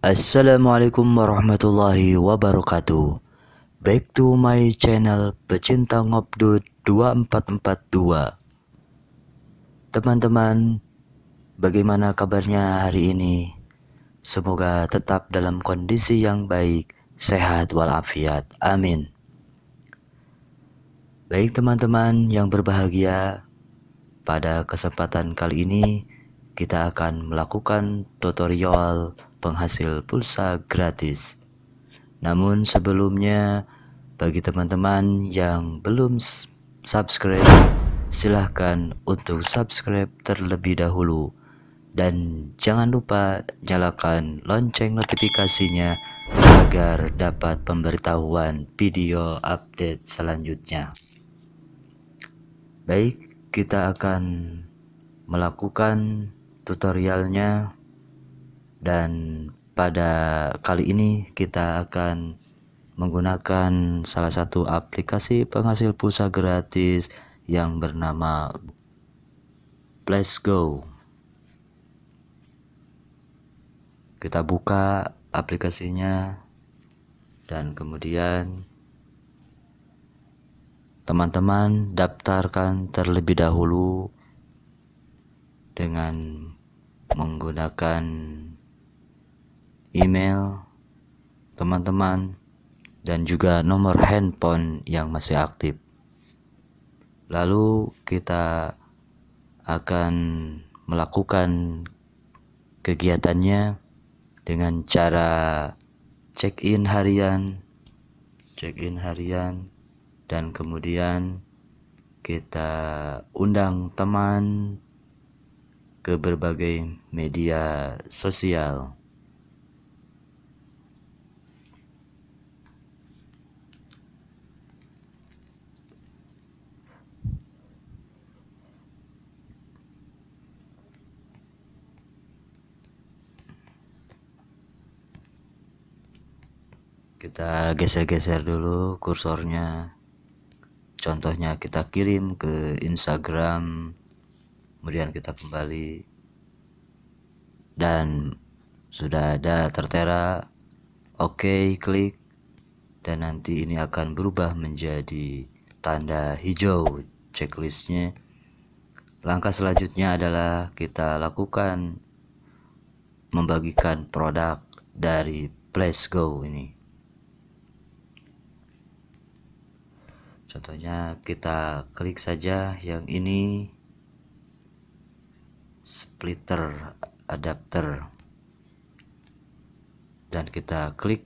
Assalamualaikum warahmatullahi wabarakatuh Back to my channel Pecinta Ngobdut 2442 Teman-teman Bagaimana kabarnya hari ini? Semoga tetap dalam kondisi yang baik Sehat walafiat Amin Baik teman-teman yang berbahagia Pada kesempatan kali ini kita akan melakukan tutorial penghasil pulsa gratis. Namun sebelumnya, bagi teman-teman yang belum subscribe, silahkan untuk subscribe terlebih dahulu. Dan jangan lupa nyalakan lonceng notifikasinya agar dapat pemberitahuan video update selanjutnya. Baik, kita akan melakukan tutorialnya dan pada kali ini kita akan menggunakan salah satu aplikasi penghasil pulsa gratis yang bernama Let's Go. Kita buka aplikasinya dan kemudian teman-teman daftarkan terlebih dahulu dengan menggunakan email teman-teman dan juga nomor handphone yang masih aktif. Lalu kita akan melakukan kegiatannya dengan cara check-in harian, check-in harian dan kemudian kita undang teman ke berbagai media sosial. kita geser-geser dulu kursornya contohnya kita kirim ke Instagram kemudian kita kembali dan sudah ada tertera oke okay, klik dan nanti ini akan berubah menjadi tanda hijau checklistnya langkah selanjutnya adalah kita lakukan membagikan produk dari Place Go ini contohnya kita klik saja yang ini splitter adapter dan kita klik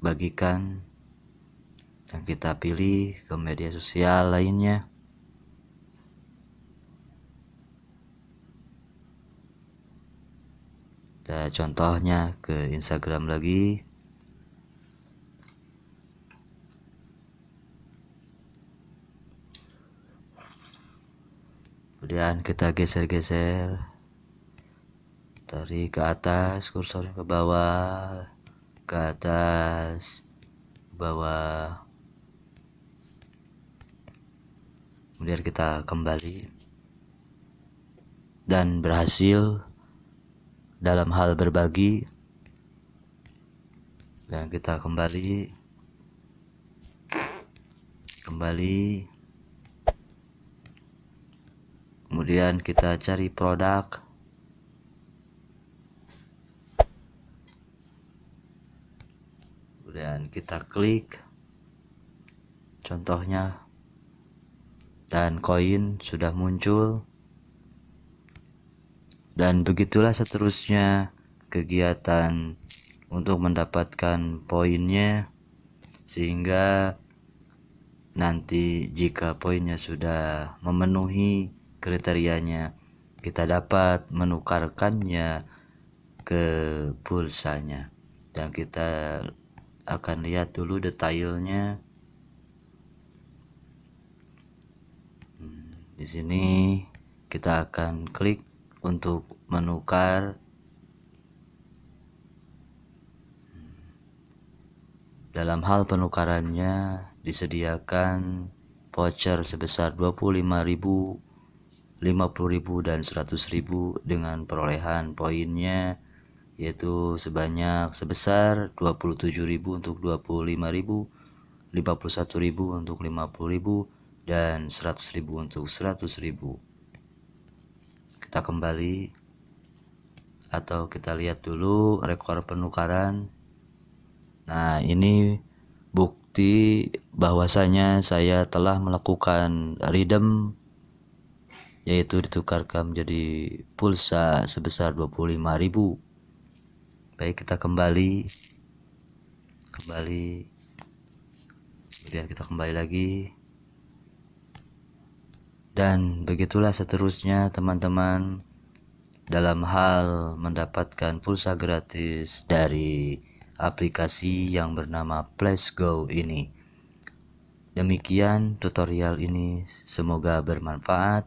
bagikan dan kita pilih ke media sosial lainnya kita contohnya ke Instagram lagi kemudian kita geser-geser dari ke atas kursor ke bawah ke atas ke bawah kemudian kita kembali dan berhasil dalam hal berbagi dan kita kembali kembali kemudian kita cari produk kemudian kita klik contohnya dan koin sudah muncul dan begitulah seterusnya kegiatan untuk mendapatkan poinnya sehingga nanti jika poinnya sudah memenuhi kriterianya kita dapat menukarkannya ke pulsanya dan kita akan lihat dulu detailnya hmm, di sini kita akan klik untuk menukar dalam hal penukarannya disediakan voucher sebesar 25.000 50.000 dan 100.000 dengan perolehan poinnya yaitu sebanyak sebesar 27.000 untuk 25.000, 51.000 untuk 50.000 dan 100.000 untuk 100.000. Kita kembali atau kita lihat dulu rekor penukaran. Nah, ini bukti bahwasanya saya telah melakukan redeem yaitu ditukarkan menjadi pulsa sebesar 25.000 baik kita kembali kembali kemudian kita kembali lagi dan begitulah seterusnya teman-teman dalam hal mendapatkan pulsa gratis dari aplikasi yang bernama PlesGo ini. Demikian tutorial ini, semoga bermanfaat.